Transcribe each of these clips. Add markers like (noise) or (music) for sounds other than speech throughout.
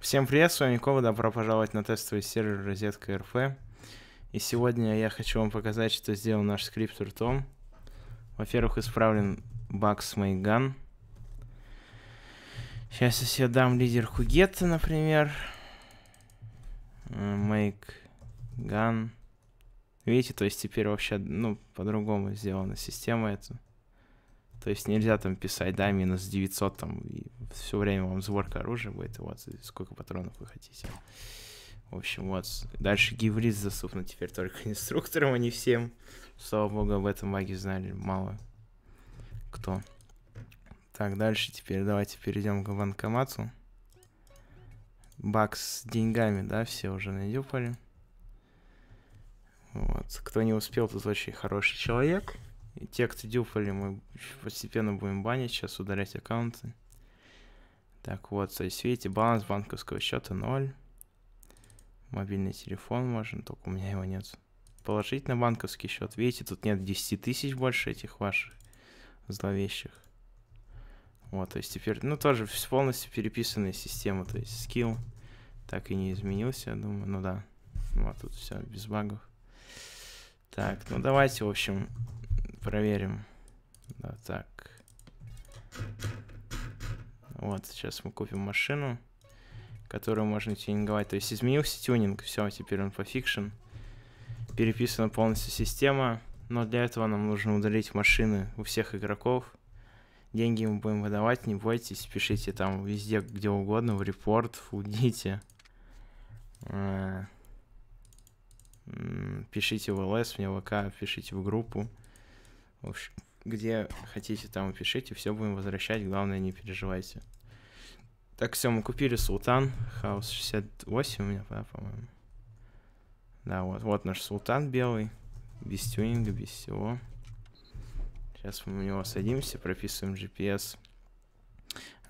Всем привет, с вами Кова, добро пожаловать на тестовый сервер Розетка РФ. И сегодня я хочу вам показать, что сделал наш скрипт Том. Во-первых, исправлен баг с Мейган. Сейчас я себе дам лидер Хугета, например. Make э, gun. Видите, то есть теперь вообще, ну, по-другому сделана система эта. То есть нельзя там писать, да, минус 900 там, и все время вам сборка оружия будет, вот, сколько патронов вы хотите. В общем, вот, дальше гибрид доступно теперь только (laughs) инструкторам, а не всем. Слава богу, об этом баге знали мало кто. Так, дальше теперь давайте перейдем к банкомату. Бакс с деньгами, да, все уже надюпали. Вот, кто не успел, тут очень хороший человек. И те, кто дюпали, мы постепенно будем банить, сейчас удалять аккаунты. Так вот, то есть видите, баланс банковского счета 0. Мобильный телефон можно, только у меня его нет. Положить на банковский счет. Видите, тут нет 10 тысяч больше этих ваших зловещих. Вот, то есть теперь, ну, тоже полностью переписанная система, то есть скилл так и не изменился, я думаю, ну да. Вот тут все без багов. Так, ну давайте, в общем, проверим. Да, так. Вот, сейчас мы купим машину, которую можно тюнинговать. То есть изменился тюнинг, все, теперь он пофикшен, Переписана полностью система, но для этого нам нужно удалить машины у всех игроков. Деньги мы будем выдавать, не бойтесь, пишите там везде, где угодно, в репорт, в удите. Э, пишите в ЛС, мне ВК, пишите в группу где хотите, там и пишите, все будем возвращать, главное не переживайте. Так, все, мы купили Султан, Хаус 68 у меня, да, по-моему. Да, вот, вот наш Султан белый, без тюнинга, без всего. Сейчас мы у него садимся, прописываем GPS,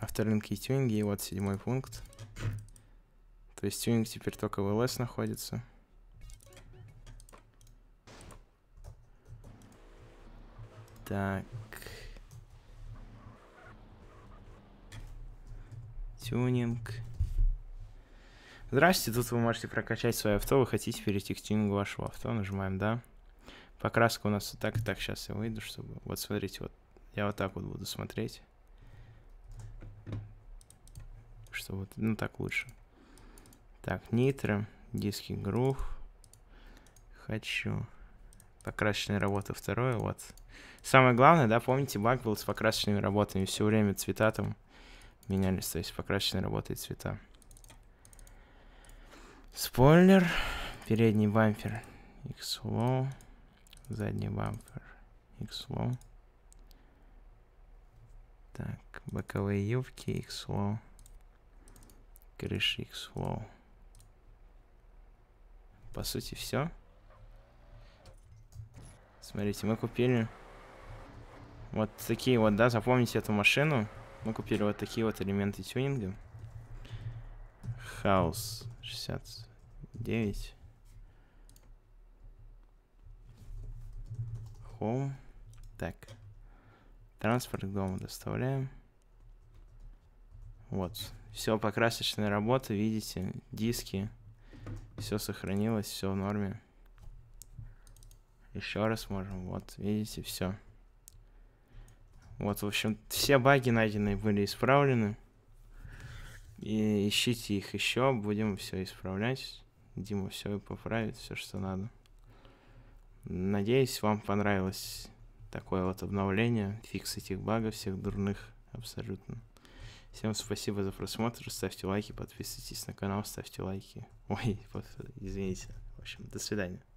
авторынки и тюнинги, и вот седьмой пункт. То есть тюнинг теперь только в ЛС находится. Так. Тюнинг. Здравствуйте, тут вы можете прокачать свое авто, вы хотите перейти к тюнингу вашего авто, нажимаем «Да». Покраска у нас вот так и так, сейчас я выйду, чтобы... Вот смотрите, вот я вот так вот буду смотреть. Что вот, ну так лучше. Так, нитро, диски грув. Хочу. Покрашенные работы второе, вот. Самое главное, да, помните, баг был с покрасочными работами. Все время цвета там менялись, то есть покрашенные работы и цвета. Спойлер. Передний бампер xlo Задний бампер xlo Так, боковые юбки xlo low Крыша x По сути, все. Смотрите, мы купили вот такие вот, да, запомните эту машину. Мы купили вот такие вот элементы тюнинга. Хаус 69. Home. Так. Транспорт к дому доставляем. Вот. Все покрасочная работа, видите, диски. Все сохранилось, все в норме. Еще раз можем. Вот, видите, все. Вот, в общем, все баги найденные были исправлены. И ищите их еще, будем все исправлять. Дима все поправит, все, что надо. Надеюсь, вам понравилось такое вот обновление, фикс этих багов, всех дурных абсолютно. Всем спасибо за просмотр, ставьте лайки, подписывайтесь на канал, ставьте лайки. Ой, (laughs) извините. В общем, до свидания.